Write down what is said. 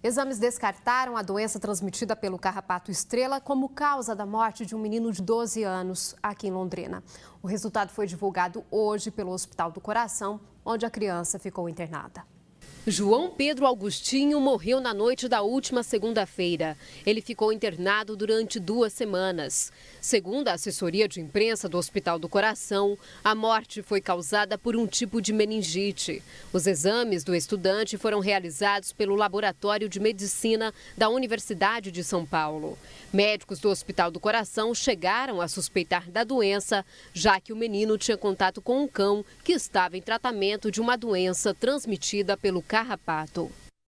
Exames descartaram a doença transmitida pelo carrapato estrela como causa da morte de um menino de 12 anos aqui em Londrina. O resultado foi divulgado hoje pelo Hospital do Coração, onde a criança ficou internada. João Pedro Augustinho morreu na noite da última segunda-feira. Ele ficou internado durante duas semanas. Segundo a assessoria de imprensa do Hospital do Coração, a morte foi causada por um tipo de meningite. Os exames do estudante foram realizados pelo Laboratório de Medicina da Universidade de São Paulo. Médicos do Hospital do Coração chegaram a suspeitar da doença, já que o menino tinha contato com um cão que estava em tratamento de uma doença transmitida pelo carro carrapato.